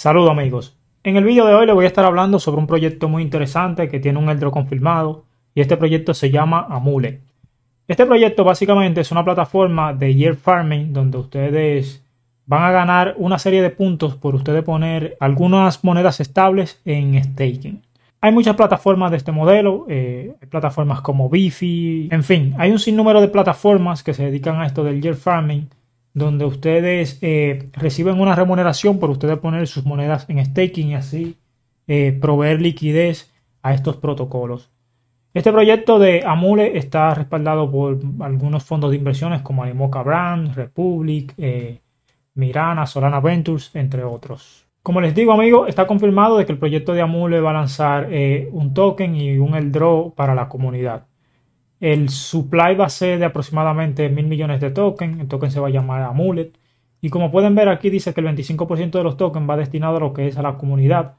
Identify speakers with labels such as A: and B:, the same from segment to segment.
A: Saludos amigos, en el vídeo de hoy les voy a estar hablando sobre un proyecto muy interesante que tiene un Eldro confirmado y este proyecto se llama Amule. Este proyecto básicamente es una plataforma de year farming donde ustedes van a ganar una serie de puntos por ustedes poner algunas monedas estables en staking. Hay muchas plataformas de este modelo, eh, hay plataformas como Bifi, en fin, hay un sinnúmero de plataformas que se dedican a esto del year farming donde ustedes eh, reciben una remuneración por ustedes poner sus monedas en staking y así eh, proveer liquidez a estos protocolos. Este proyecto de Amule está respaldado por algunos fondos de inversiones como Animoca Brand, Republic, eh, Mirana, Solana Ventures, entre otros. Como les digo, amigo, está confirmado de que el proyecto de Amule va a lanzar un token y un el draw para la comunidad. El supply va a ser de aproximadamente mil millones de tokens. El token se va a llamar Amulet. Y como pueden ver aquí dice que el 25% de los tokens va destinado a lo que es a la comunidad.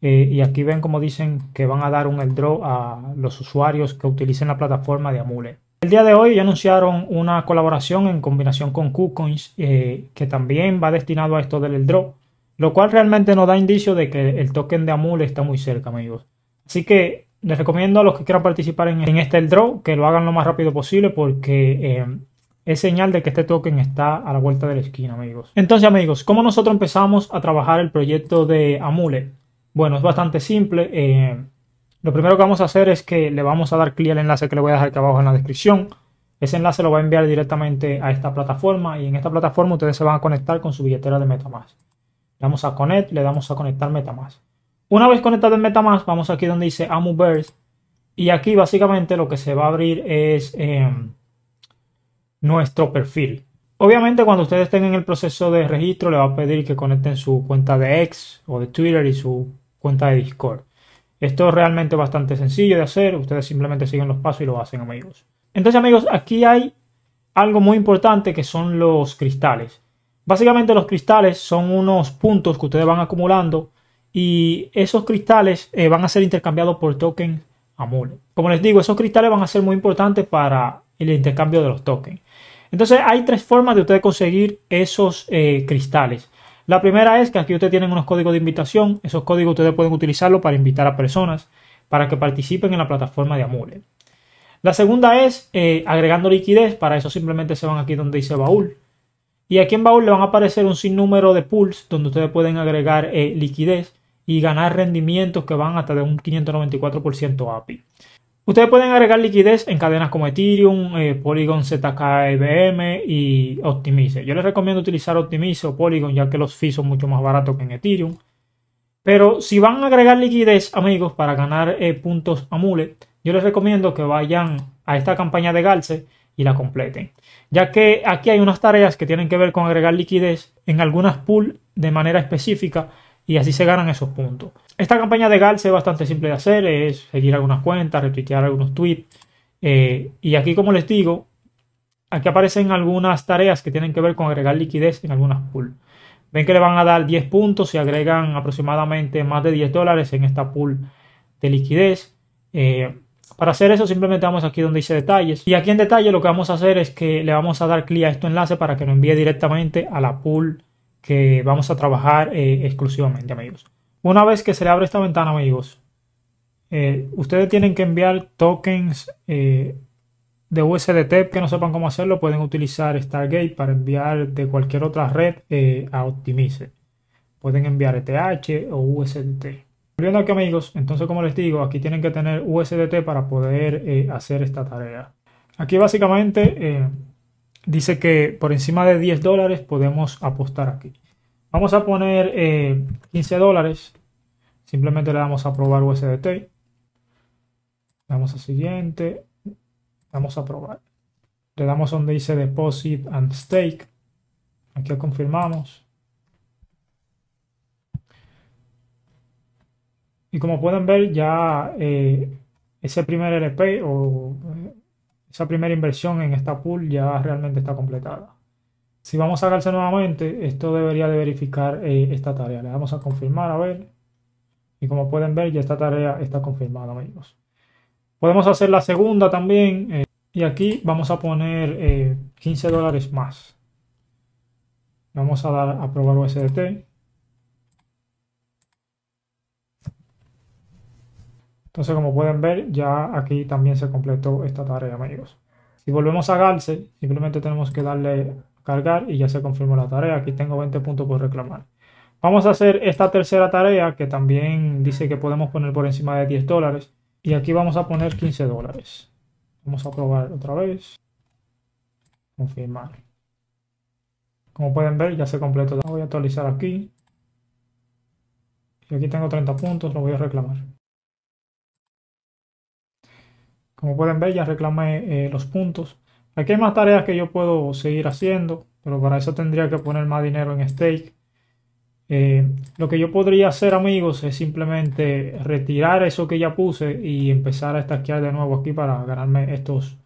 A: Eh, y aquí ven como dicen que van a dar un draw a los usuarios que utilicen la plataforma de Amulet. El día de hoy ya anunciaron una colaboración en combinación con KuCoins eh, que también va destinado a esto del draw. Lo cual realmente nos da indicio de que el token de Amulet está muy cerca amigos. Así que les recomiendo a los que quieran participar en, este draw que lo hagan lo más rápido posible porque eh, es señal de que este token está a la vuelta de la esquina, amigos. Entonces, amigos, ¿cómo nosotros empezamos a trabajar el proyecto de AMULE? Bueno, es bastante simple. Eh, lo primero que vamos a hacer es que le vamos a dar clic al enlace que le voy a dejar aquí abajo en la descripción. Ese enlace lo va a enviar directamente a esta plataforma y en esta plataforma ustedes se van a conectar con su billetera de Metamask. Le damos a Connect, le damos a Conectar Metamask. Una vez conectado en MetaMask, vamos aquí donde dice Amuverse. Y aquí básicamente lo que se va a abrir es em, nuestro perfil. Obviamente cuando ustedes estén en el proceso de registro le va a pedir que conecten su cuenta de X o de Twitter y su cuenta de Discord. Esto es realmente bastante sencillo de hacer, ustedes simplemente siguen los pasos y lo hacen amigos. Entonces amigos, aquí hay algo muy importante que son los cristales. Básicamente los cristales son unos puntos que ustedes van acumulando y esos cristales eh, van a ser intercambiados por tokens Amule. Como les digo, esos cristales van a ser muy importantes para el intercambio de los tokens. Entonces hay tres formas de ustedes conseguir esos eh, cristales. La primera es que aquí ustedes tienen unos códigos de invitación. Esos códigos ustedes pueden utilizarlos para invitar a personas para que participen en la plataforma de Amule. La segunda es eh, agregando liquidez. Para eso simplemente se van aquí donde dice baúl. Y aquí en baúl le van a aparecer un sinnúmero de pools donde ustedes pueden agregar liquidez y ganar rendimientos que van hasta de un 594% API. Ustedes pueden agregar liquidez en cadenas como Ethereum, eh, Polygon ZKBM e y Optimize. Yo les recomiendo utilizar Optimize o Polygon ya que los fees son mucho más baratos que en Ethereum. Pero si van a agregar liquidez, amigos, para ganar eh, puntos Amule, yo les recomiendo que vayan a esta campaña de Galce y la completen. Ya que aquí hay unas tareas que tienen que ver con agregar liquidez en algunas pools de manera específica y así se ganan esos puntos. Esta campaña de Gals es bastante simple de hacer, es seguir algunas cuentas, retuitear algunos tweets. Eh, y aquí, como les digo, aquí aparecen algunas tareas que tienen que ver con agregar liquidez en algunas pools. Ven que le van a dar 10 puntos si agregan aproximadamente más de 10 dólares en esta pool de liquidez. Eh, para hacer eso simplemente vamos aquí donde dice detalles. Y aquí en detalle lo que vamos a hacer es que le vamos a dar clic a este enlace para que lo envíe directamente a la pool que vamos a trabajar eh, exclusivamente, amigos. Una vez que se le abre esta ventana, amigos, eh, ustedes tienen que enviar tokens eh, de USDT e que no sepan cómo hacerlo. Pueden utilizar Stargate para enviar de cualquier otra red a Optimize. Pueden enviar ETH o USDT. E Viendo aquí, amigos, entonces, como les digo, aquí tienen que tener USDT e para poder hacer esta tarea. Aquí básicamente dice que por encima de 10 dólares podemos apostar aquí. Vamos a poner 15 eh, dólares. Simplemente le damos a probar USDT. Le damos a siguiente. Le damos a probar. Le damos donde dice Deposit and Stake. Aquí confirmamos. Y como pueden ver, ya eh, ese primer LP o eh, esa primera inversión en esta pool ya realmente está completada. Si vamos a calce nuevamente, esto debería de verificar eh, esta tarea. Le damos a confirmar, a ver. Y como pueden ver, ya esta tarea está confirmada, amigos. Podemos hacer la segunda también. Eh, y aquí vamos a poner 15 eh, dólares más. Vamos a dar a probar USDT. Entonces, como pueden ver, ya aquí también se completó esta tarea, amigos. Si volvemos a Galce, simplemente tenemos que darle cargar y ya se confirmó la tarea. Aquí tengo 20 puntos por reclamar. Vamos a hacer esta tercera tarea que también dice que podemos poner por encima de 10 dólares. Y aquí vamos a poner 15 dólares. Vamos a probar otra vez. Confirmar. Como pueden ver ya se completó. Voy a actualizar aquí. Y aquí tengo 30 puntos, lo voy a reclamar. Como pueden ver ya reclamé eh, los puntos. Aquí hay más tareas que yo puedo seguir haciendo, pero para eso tendría que poner más dinero en stake. Eh, lo que yo podría hacer, amigos, es simplemente retirar eso que ya puse y empezar a stackear de nuevo aquí para ganarme estos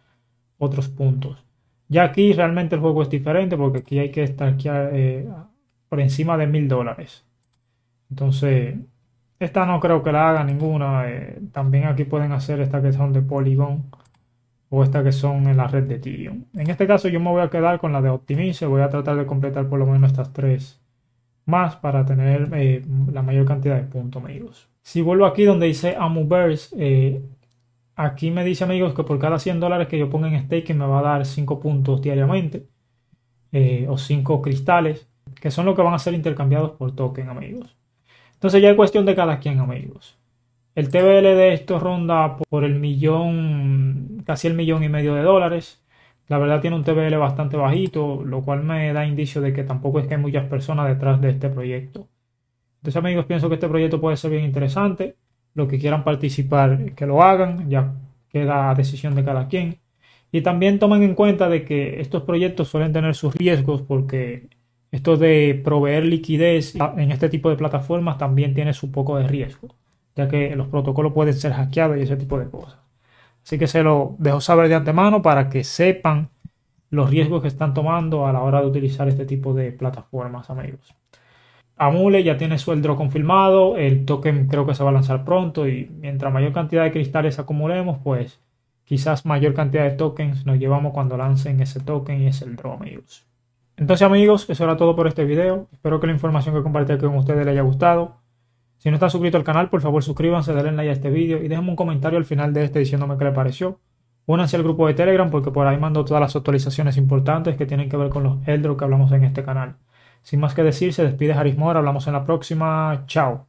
A: otros puntos. Ya aquí realmente el juego es diferente porque aquí hay que stackear eh, por encima de mil dólares. Entonces, esta no creo que la haga ninguna. Eh, también aquí pueden hacer esta que son de Polygon o estas que son en la red de Ethereum. En este caso yo me voy a quedar con la de Optimize, voy a tratar de completar por lo menos estas tres más para tener eh, la mayor cantidad de puntos amigos. Si vuelvo aquí donde dice Amuverse, eh, aquí me dice amigos que por cada 100 dólares que yo ponga en staking me va a dar 5 puntos diariamente eh, o 5 cristales que son los que van a ser intercambiados por token amigos. Entonces ya es cuestión de cada quien amigos. El TBL de esto ronda por el millón, casi el millón y medio de dólares. La verdad tiene un TBL bastante bajito, lo cual me da indicio de que tampoco es que hay muchas personas detrás de este proyecto. Entonces amigos, pienso que este proyecto puede ser bien interesante. Los que quieran participar, que lo hagan, ya queda a decisión de cada quien. Y también tomen en cuenta de que estos proyectos suelen tener sus riesgos porque esto de proveer liquidez en este tipo de plataformas también tiene su poco de riesgo ya que los protocolos pueden ser hackeados y ese tipo de cosas. Así que se lo dejo saber de antemano para que sepan los riesgos que están tomando a la hora de utilizar este tipo de plataformas, amigos. Amule ya tiene su confirmado, el token creo que se va a lanzar pronto y mientras mayor cantidad de cristales acumulemos, pues quizás mayor cantidad de tokens nos llevamos cuando lancen ese token y es el amigos. Entonces amigos, eso era todo por este video. Espero que la información que compartí con ustedes les haya gustado. Si no estás suscrito al canal, por favor suscríbanse, denle like a este vídeo y déjenme un comentario al final de este diciéndome qué les pareció. Únanse al grupo de Telegram porque por ahí mando todas las actualizaciones importantes que tienen que ver con los Eldro que hablamos en este canal. Sin más que decir, se despide Haris hablamos en la próxima. Chao.